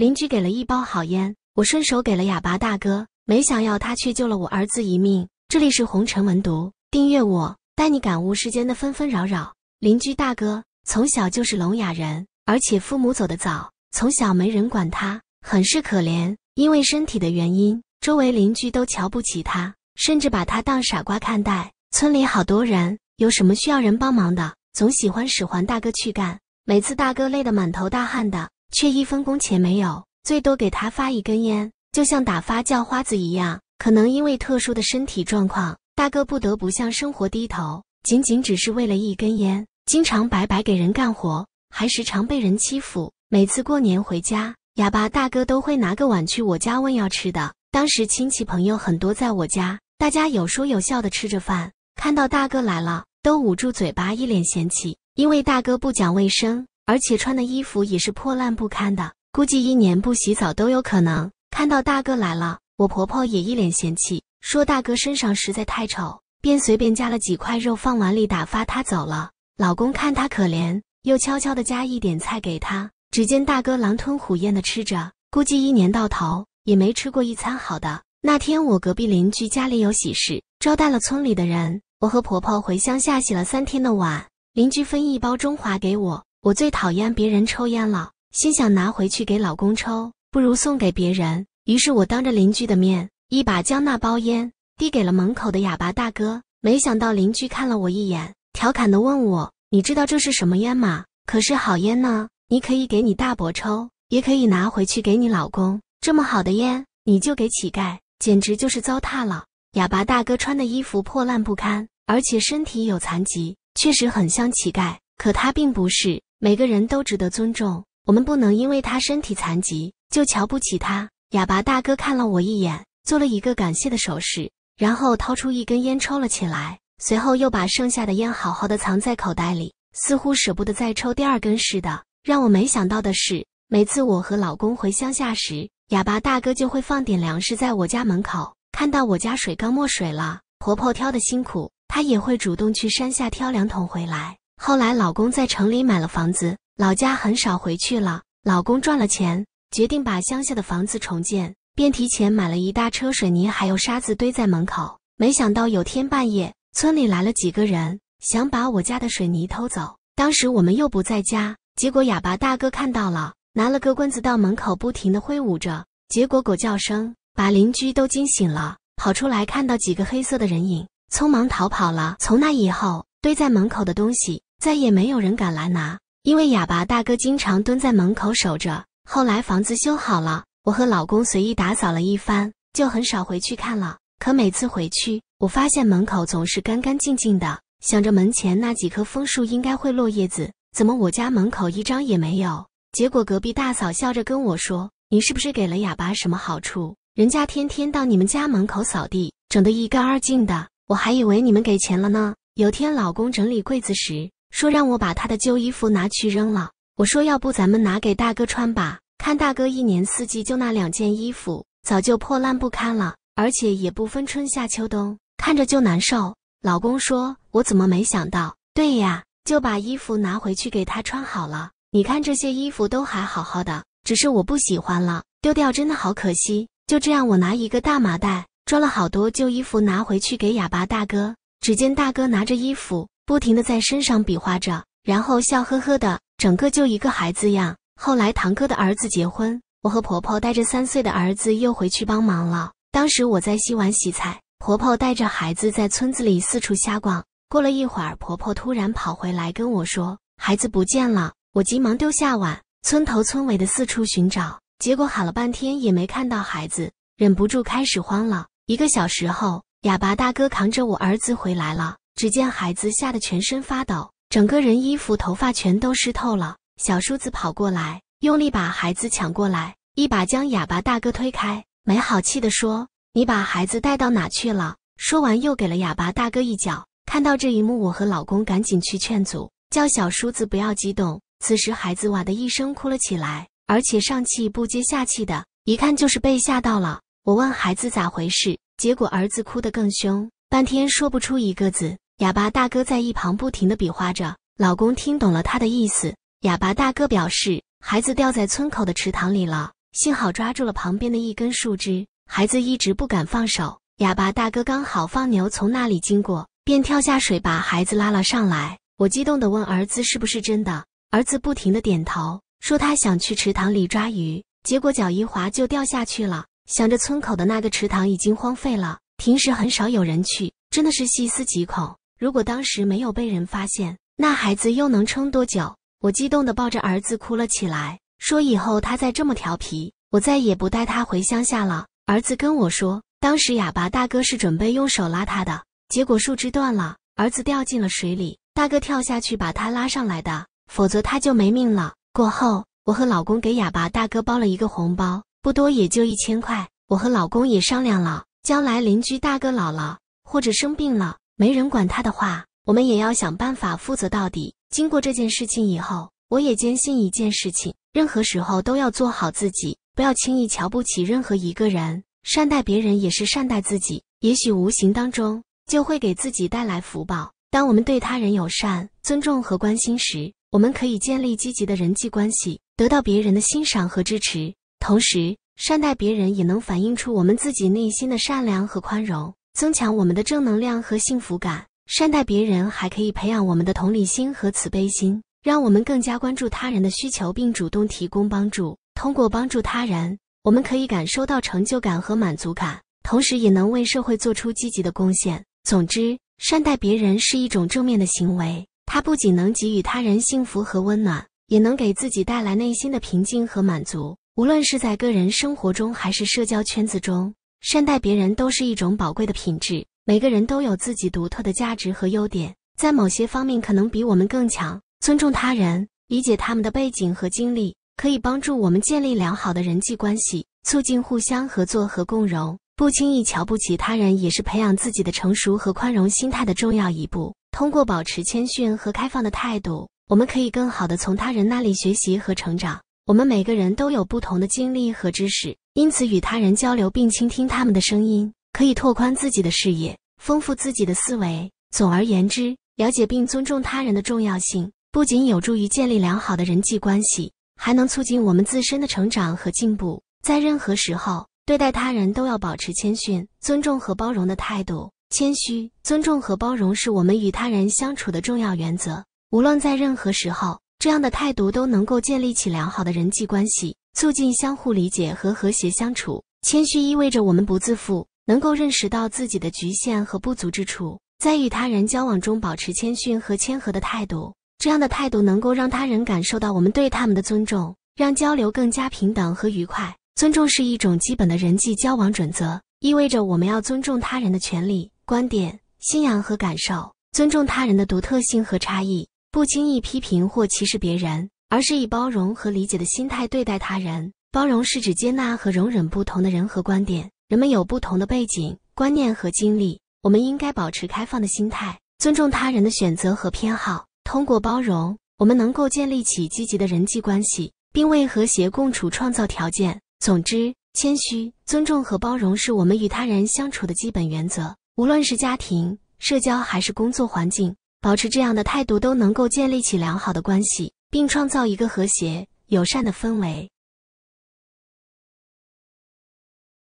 邻居给了一包好烟，我顺手给了哑巴大哥，没想要他却救了我儿子一命。这里是红尘文读，订阅我带你感悟世间的纷纷扰扰。邻居大哥从小就是聋哑人，而且父母走得早，从小没人管他，很是可怜。因为身体的原因，周围邻居都瞧不起他，甚至把他当傻瓜看待。村里好多人有什么需要人帮忙的，总喜欢使唤大哥去干，每次大哥累得满头大汗的。却一分工钱没有，最多给他发一根烟，就像打发叫花子一样。可能因为特殊的身体状况，大哥不得不向生活低头。仅仅只是为了一根烟，经常白白给人干活，还时常被人欺负。每次过年回家，哑巴大哥都会拿个碗去我家问要吃的。当时亲戚朋友很多在我家，大家有说有笑的吃着饭，看到大哥来了，都捂住嘴巴，一脸嫌弃，因为大哥不讲卫生。而且穿的衣服也是破烂不堪的，估计一年不洗澡都有可能。看到大哥来了，我婆婆也一脸嫌弃，说大哥身上实在太丑，便随便夹了几块肉放碗里打发他走了。老公看他可怜，又悄悄的夹一点菜给他。只见大哥狼吞虎咽的吃着，估计一年到头也没吃过一餐好的。那天我隔壁邻居家里有喜事，招待了村里的人，我和婆婆回乡下洗了三天的碗，邻居分一包中华给我。我最讨厌别人抽烟了，心想拿回去给老公抽，不如送给别人。于是，我当着邻居的面，一把将那包烟递给了门口的哑巴大哥。没想到，邻居看了我一眼，调侃地问我：“你知道这是什么烟吗？可是好烟呢，你可以给你大伯抽，也可以拿回去给你老公。这么好的烟，你就给乞丐，简直就是糟蹋了。”哑巴大哥穿的衣服破烂不堪，而且身体有残疾，确实很像乞丐。可他并不是每个人都值得尊重，我们不能因为他身体残疾就瞧不起他。哑巴大哥看了我一眼，做了一个感谢的手势，然后掏出一根烟抽了起来，随后又把剩下的烟好好的藏在口袋里，似乎舍不得再抽第二根似的。让我没想到的是，每次我和老公回乡下时，哑巴大哥就会放点粮食在我家门口。看到我家水缸没水了，婆婆挑的辛苦，他也会主动去山下挑两桶回来。后来，老公在城里买了房子，老家很少回去了。老公赚了钱，决定把乡下的房子重建，便提前买了一大车水泥，还有沙子堆在门口。没想到有天半夜，村里来了几个人，想把我家的水泥偷走。当时我们又不在家，结果哑巴大哥看到了，拿了个棍子到门口不停地挥舞着。结果狗叫声把邻居都惊醒了，跑出来看到几个黑色的人影，匆忙逃跑了。从那以后，堆在门口的东西。再也没有人敢来拿，因为哑巴大哥经常蹲在门口守着。后来房子修好了，我和老公随意打扫了一番，就很少回去看了。可每次回去，我发现门口总是干干净净的。想着门前那几棵枫树应该会落叶子，怎么我家门口一张也没有？结果隔壁大嫂笑着跟我说：“你是不是给了哑巴什么好处？人家天天到你们家门口扫地，整得一干二净的。我还以为你们给钱了呢。”有天老公整理柜子时。说让我把他的旧衣服拿去扔了。我说要不咱们拿给大哥穿吧，看大哥一年四季就那两件衣服，早就破烂不堪了，而且也不分春夏秋冬，看着就难受。老公说：“我怎么没想到？对呀，就把衣服拿回去给他穿好了。你看这些衣服都还好好的，只是我不喜欢了，丢掉真的好可惜。就这样，我拿一个大麻袋装了好多旧衣服拿回去给哑巴大哥。只见大哥拿着衣服。”不停的在身上比划着，然后笑呵呵的，整个就一个孩子样。后来堂哥的儿子结婚，我和婆婆带着三岁的儿子又回去帮忙了。当时我在洗碗洗菜，婆婆带着孩子在村子里四处瞎逛。过了一会儿，婆婆突然跑回来跟我说，孩子不见了。我急忙丢下碗，村头村尾的四处寻找，结果喊了半天也没看到孩子，忍不住开始慌了。一个小时后，哑巴大哥扛着我儿子回来了。只见孩子吓得全身发抖，整个人衣服头发全都湿透了。小叔子跑过来，用力把孩子抢过来，一把将哑巴大哥推开，没好气地说：“你把孩子带到哪去了？”说完又给了哑巴大哥一脚。看到这一幕，我和老公赶紧去劝阻，叫小叔子不要激动。此时，孩子哇的一声哭了起来，而且上气不接下气的，一看就是被吓到了。我问孩子咋回事，结果儿子哭得更凶。半天说不出一个字，哑巴大哥在一旁不停地比划着。老公听懂了他的意思。哑巴大哥表示，孩子掉在村口的池塘里了，幸好抓住了旁边的一根树枝，孩子一直不敢放手。哑巴大哥刚好放牛从那里经过，便跳下水把孩子拉了上来。我激动地问儿子：“是不是真的？”儿子不停地点头，说他想去池塘里抓鱼，结果脚一滑就掉下去了。想着村口的那个池塘已经荒废了。平时很少有人去，真的是细思极恐。如果当时没有被人发现，那孩子又能撑多久？我激动地抱着儿子哭了起来，说以后他再这么调皮，我再也不带他回乡下了。儿子跟我说，当时哑巴大哥是准备用手拉他的，结果树枝断了，儿子掉进了水里，大哥跳下去把他拉上来的，否则他就没命了。过后，我和老公给哑巴大哥包了一个红包，不多，也就一千块。我和老公也商量了。将来邻居大哥老了或者生病了，没人管他的话，我们也要想办法负责到底。经过这件事情以后，我也坚信一件事情：，任何时候都要做好自己，不要轻易瞧不起任何一个人。善待别人也是善待自己，也许无形当中就会给自己带来福报。当我们对他人友善、尊重和关心时，我们可以建立积极的人际关系，得到别人的欣赏和支持，同时。善待别人也能反映出我们自己内心的善良和宽容，增强我们的正能量和幸福感。善待别人还可以培养我们的同理心和慈悲心，让我们更加关注他人的需求，并主动提供帮助。通过帮助他人，我们可以感受到成就感和满足感，同时也能为社会做出积极的贡献。总之，善待别人是一种正面的行为，它不仅能给予他人幸福和温暖，也能给自己带来内心的平静和满足。无论是在个人生活中还是社交圈子中，善待别人都是一种宝贵的品质。每个人都有自己独特的价值和优点，在某些方面可能比我们更强。尊重他人，理解他们的背景和经历，可以帮助我们建立良好的人际关系，促进互相合作和共融。不轻易瞧不起他人，也是培养自己的成熟和宽容心态的重要一步。通过保持谦逊和开放的态度，我们可以更好的从他人那里学习和成长。我们每个人都有不同的经历和知识，因此与他人交流并倾听他们的声音，可以拓宽自己的视野，丰富自己的思维。总而言之，了解并尊重他人的重要性，不仅有助于建立良好的人际关系，还能促进我们自身的成长和进步。在任何时候，对待他人都要保持谦逊、尊重和包容的态度。谦虚、尊重和包容是我们与他人相处的重要原则。无论在任何时候。这样的态度都能够建立起良好的人际关系，促进相互理解和和谐相处。谦虚意味着我们不自负，能够认识到自己的局限和不足之处，在与他人交往中保持谦逊和谦和的态度。这样的态度能够让他人感受到我们对他们的尊重，让交流更加平等和愉快。尊重是一种基本的人际交往准则，意味着我们要尊重他人的权利、观点、信仰和感受，尊重他人的独特性和差异。不轻易批评或歧视别人，而是以包容和理解的心态对待他人。包容是指接纳和容忍不同的人和观点。人们有不同的背景、观念和经历，我们应该保持开放的心态，尊重他人的选择和偏好。通过包容，我们能够建立起积极的人际关系，并为和谐共处创造条件。总之，谦虚、尊重和包容是我们与他人相处的基本原则，无论是家庭、社交还是工作环境。保持这样的态度，都能够建立起良好的关系，并创造一个和谐友善的氛围。